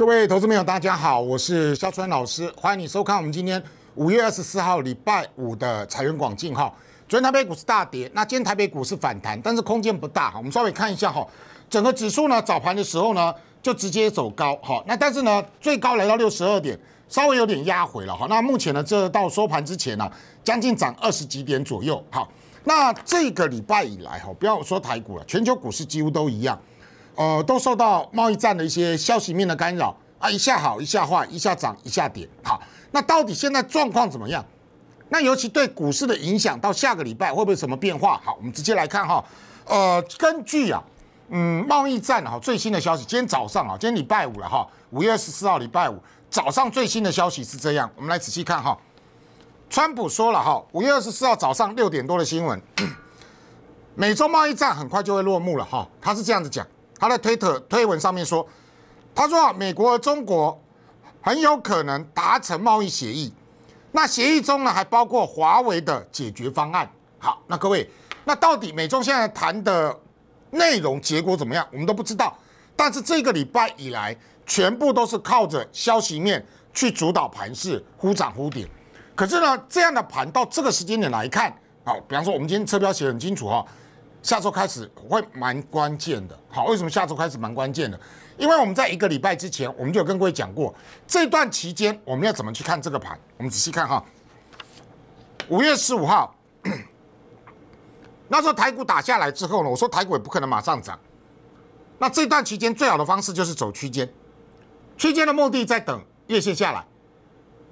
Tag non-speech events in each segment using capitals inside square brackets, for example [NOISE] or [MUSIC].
各位投资朋友，大家好，我是肖川老师，欢迎你收看我们今天五月二十四号礼拜五的财源广进哈。昨天台北股市大跌，那今天台北股市反弹，但是空间不大。我们稍微看一下哈，整个指数呢早盘的时候呢就直接走高哈，那但是呢最高来到六十二点，稍微有点压回了哈。那目前呢这到收盘之前呢将近涨二十几点左右哈。那这个礼拜以来哈，不要说台股了，全球股市几乎都一样。呃，都受到贸易战的一些消息面的干扰啊，一下好，一下坏，一下涨，一下跌，好，那到底现在状况怎么样？那尤其对股市的影响，到下个礼拜会不会什么变化？好，我们直接来看哈。呃，根据啊，嗯，贸易战哈最新的消息，今天早上啊，今天礼拜五了哈，五月二十四号礼拜五早上最新的消息是这样，我们来仔细看哈。川普说了哈，五月二十四号早上六点多的新闻，[COUGHS] 美洲贸易战很快就会落幕了哈，他是这样子讲。他在推特推文上面说：“他说，美国和中国很有可能达成贸易协议。那协议中呢，还包括华为的解决方案。好，那各位，那到底美中现在谈的内容结果怎么样？我们都不知道。但是这个礼拜以来，全部都是靠着消息面去主导盘势，忽涨忽跌。可是呢，这样的盘到这个时间点来看，好，比方说我们今天车标写得很清楚啊。”下周开始会蛮关键的，好，为什么下周开始蛮关键的？因为我们在一个礼拜之前，我们就有跟各位讲过，这段期间我们要怎么去看这个盘。我们仔细看哈，五月十五号，[CLEARS THROAT] 那时候台股打下来之后呢，我说台股不可能马上涨，那这段期间最好的方式就是走区间，区间的目的在等月线下来，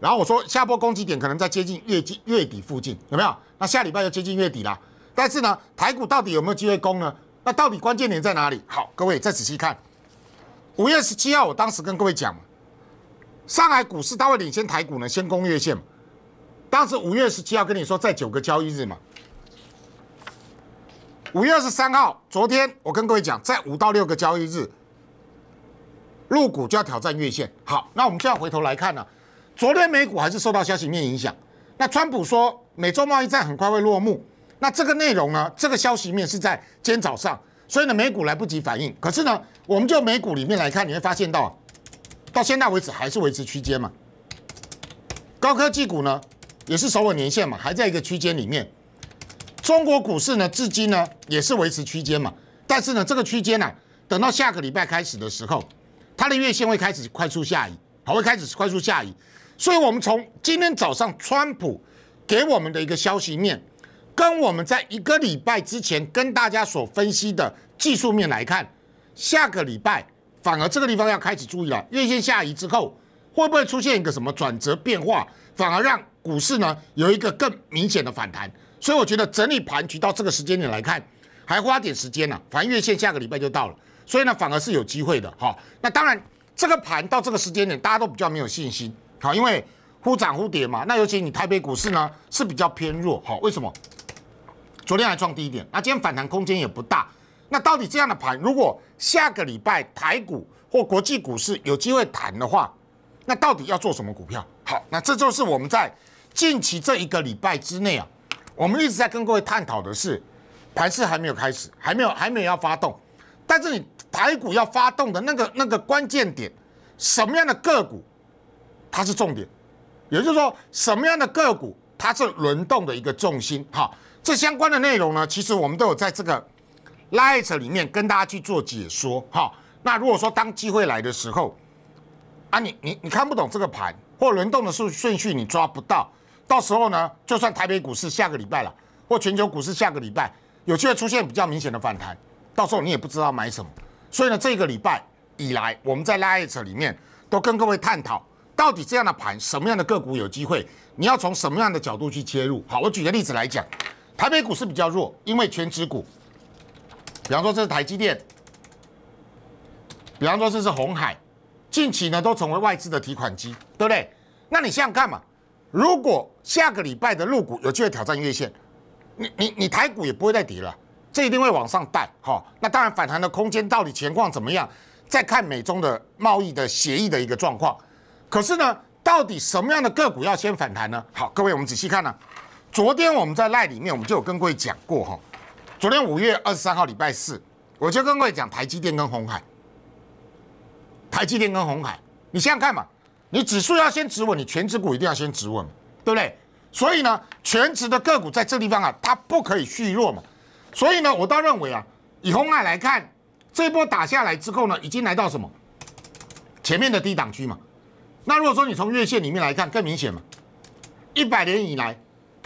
然后我说下波攻击点可能在接近月季月底附近，有没有？那下礼拜就接近月底了。但是呢，台股到底有没有机会攻呢？那到底关键点在哪里？好，各位再仔细看，五月十七号，我当时跟各位讲，上海股市它会领先台股呢，先攻月线嘛。当时五月十七号跟你说，在九个交易日嘛。五月二十三号，昨天我跟各位讲，在五到六个交易日，入股就要挑战月线。好，那我们现在回头来看呢，昨天美股还是受到消息面影响，那川普说，美洲贸易战很快会落幕。那这个内容呢？这个消息面是在今天早上，所以呢美股来不及反应。可是呢，我们就美股里面来看，你会发现到，到现在为止还是维持区间嘛。高科技股呢也是首稳年线嘛，还在一个区间里面。中国股市呢至今呢也是维持区间嘛。但是呢这个区间呢，等到下个礼拜开始的时候，它的月线会开始快速下移，还会开始快速下移。所以，我们从今天早上川普给我们的一个消息面。跟我们在一个礼拜之前跟大家所分析的技术面来看，下个礼拜反而这个地方要开始注意了，月线下移之后会不会出现一个什么转折变化，反而让股市呢有一个更明显的反弹？所以我觉得整理盘局到这个时间点来看，还花点时间呢，反正月线下个礼拜就到了，所以呢反而是有机会的哈。那当然这个盘到这个时间点大家都比较没有信心，好，因为忽涨忽跌嘛。那尤其你台北股市呢是比较偏弱，好，为什么？昨天还创低一点，那今天反弹空间也不大。那到底这样的盘，如果下个礼拜台股或国际股市有机会谈的话，那到底要做什么股票？好，那这就是我们在近期这一个礼拜之内啊，我们一直在跟各位探讨的是，盘市还没有开始，还没有还没有要发动，但是你台股要发动的那个那个关键点，什么样的个股它是重点？也就是说，什么样的个股它是轮动的一个重心？哈。这相关的内容呢，其实我们都有在这个 Light 里面跟大家去做解说。哈，那如果说当机会来的时候啊，你你你看不懂这个盘，或轮动的顺顺序你抓不到，到时候呢，就算台北股市下个礼拜了，或全球股市下个礼拜有机会出现比较明显的反弹，到时候你也不知道买什么。所以呢，这个礼拜以来，我们在 Light 里面都跟各位探讨，到底这样的盘什么样的个股有机会，你要从什么样的角度去切入。好，我举个例子来讲。台北股市比较弱，因为全职股，比方说这是台积电，比方说这是红海，近期呢都成为外资的提款机，对不对？那你想想看嘛，如果下个礼拜的入股有机会挑战月线，你你你台股也不会再跌了，这一定会往上带，好，那当然反弹的空间到底情况怎么样，再看美中的贸易的协议的一个状况。可是呢，到底什么样的个股要先反弹呢？好，各位我们仔细看了。昨天我们在赖里面，我们就有跟各位讲过哈。昨天五月二十三号礼拜四，我就跟各位讲台积电跟红海。台积电跟红海，你想想看嘛，你指数要先止稳，你全职股一定要先止稳，对不对？所以呢，全职的个股在这地方啊，它不可以虚弱嘛。所以呢，我倒认为啊，以红海来看，这波打下来之后呢，已经来到什么？前面的低档区嘛。那如果说你从月线里面来看，更明显嘛，一百年以来。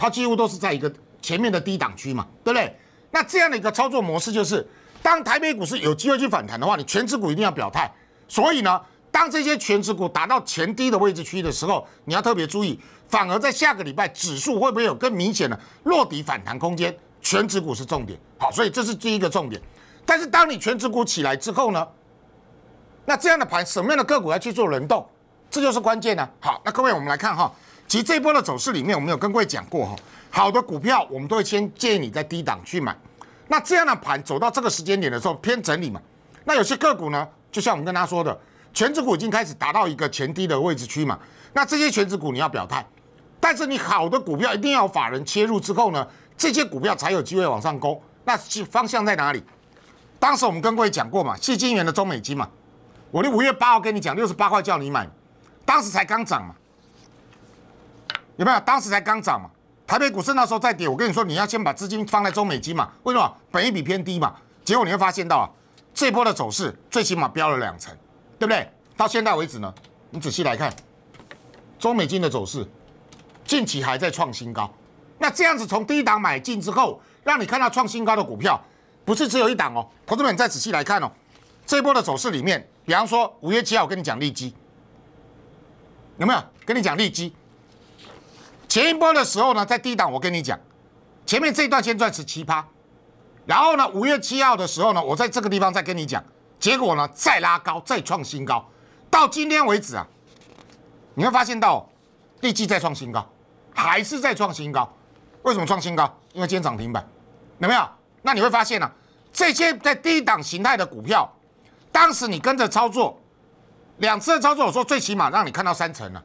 它几乎都是在一个前面的低档区嘛，对不对？那这样的一个操作模式就是，当台北股市有机会去反弹的话，你全职股一定要表态。所以呢，当这些全职股达到前低的位置区的时候，你要特别注意，反而在下个礼拜指数会不会有更明显的落底反弹空间？全职股是重点，好，所以这是第一个重点。但是当你全职股起来之后呢，那这样的盘什么样的个股要去做轮动，这就是关键呢。好，那各位我们来看哈。其实这波的走势里面，我们有跟各位讲过哈，好的股票我们都会先建议你在低档去买。那这样的盘走到这个时间点的时候，偏整理嘛。那有些个股呢，就像我们跟他说的，全指股已经开始达到一个前低的位置区嘛。那这些全指股你要表态，但是你好的股票一定要法人切入之后呢，这些股票才有机会往上攻。那方向在哪里？当时我们跟各位讲过嘛，谢金元的中美金嘛，我的五月八号跟你讲六十八块叫你买，当时才刚涨嘛。有没有？当时才刚涨嘛，台北股市那时候在跌。我跟你说，你要先把资金放在中美金嘛，为什么？本益比偏低嘛。结果你会发现到啊，这波的走势最起码飙了两成，对不对？到现在为止呢，你仔细来看，中美金的走势近期还在创新高。那这样子从低档买进之后，让你看到创新高的股票，不是只有一档哦。投志们，你再仔细来看哦，这波的走势里面，比方说五月七号，我跟你讲利基，有没有？跟你讲利基。前一波的时候呢，在低档，我跟你讲，前面这一段先赚十七趴，然后呢，五月七号的时候呢，我在这个地方再跟你讲，结果呢，再拉高，再创新高，到今天为止啊，你会发现到，立即再创新高，还是在创新高，为什么创新高？因为今天涨停板，有没有？那你会发现呢，这些在低档形态的股票，当时你跟着操作，两次的操作，我说最起码让你看到三成了，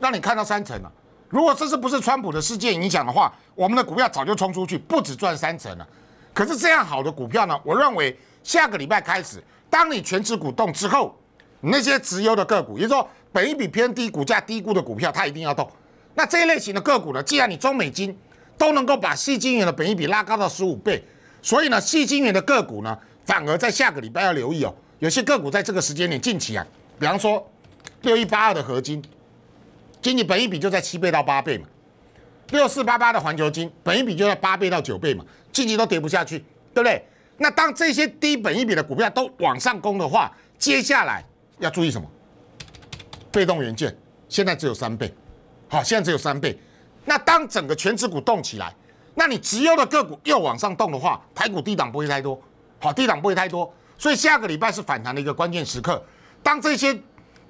让你看到三成了。如果这次不是川普的世界影响的话，我们的股票早就冲出去，不止赚三成了。可是这样好的股票呢？我认为下个礼拜开始，当你全职股动之后，那些直优的个股，也就是说本益比偏低、股价低估的股票，它一定要动。那这一类型的个股呢？既然你中美金都能够把细金元的本益比拉高到十五倍，所以呢，细金元的个股呢，反而在下个礼拜要留意哦。有些个股在这个时间点进起啊，比方说六一八二的合金。经济本一比就在七倍到八倍嘛，六四八八的环球金本一比就在八倍到九倍嘛，近期都跌不下去，对不对？那当这些低本一比的股票都往上攻的话，接下来要注意什么？被动元件现在只有三倍，好，现在只有三倍。那当整个全指股动起来，那你直优的个股又往上动的话，台股低档不会太多，好，低档不会太多。所以下个礼拜是反弹的一个关键时刻，当这些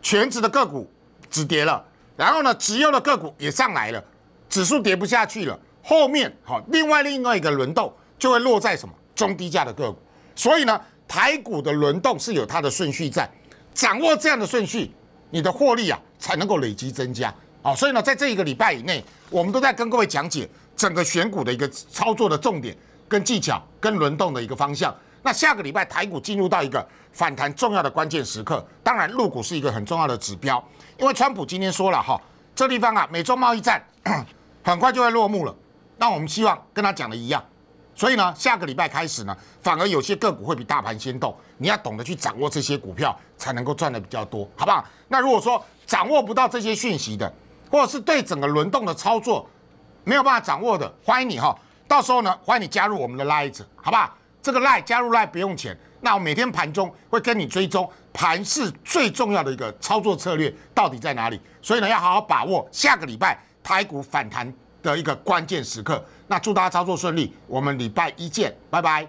全指的个股止跌了。然后呢，只有的个股也上来了，指数跌不下去了。后面好，另外另外一个轮动就会落在什么中低价的个股。所以呢，台股的轮动是有它的顺序在，掌握这样的顺序，你的获利啊才能够累积增加。好，所以呢，在这一个礼拜以内，我们都在跟各位讲解整个选股的一个操作的重点跟技巧跟轮动的一个方向。那下个礼拜台股进入到一个反弹重要的关键时刻，当然入股是一个很重要的指标，因为川普今天说了哈，这地方啊，美中贸易战 [COUGHS] 很快就会落幕了。那我们希望跟他讲的一样，所以呢，下个礼拜开始呢，反而有些个股会比大盘先动，你要懂得去掌握这些股票，才能够赚的比较多，好不好？那如果说掌握不到这些讯息的，或者是对整个轮动的操作没有办法掌握的，欢迎你哈，到时候呢，欢迎你加入我们的拉一者，好不好？这个赖加入赖不用钱，那我每天盘中会跟你追踪盘是最重要的一个操作策略到底在哪里，所以呢要好好把握下个礼拜台股反弹的一个关键时刻。那祝大家操作顺利，我们礼拜一见，拜拜。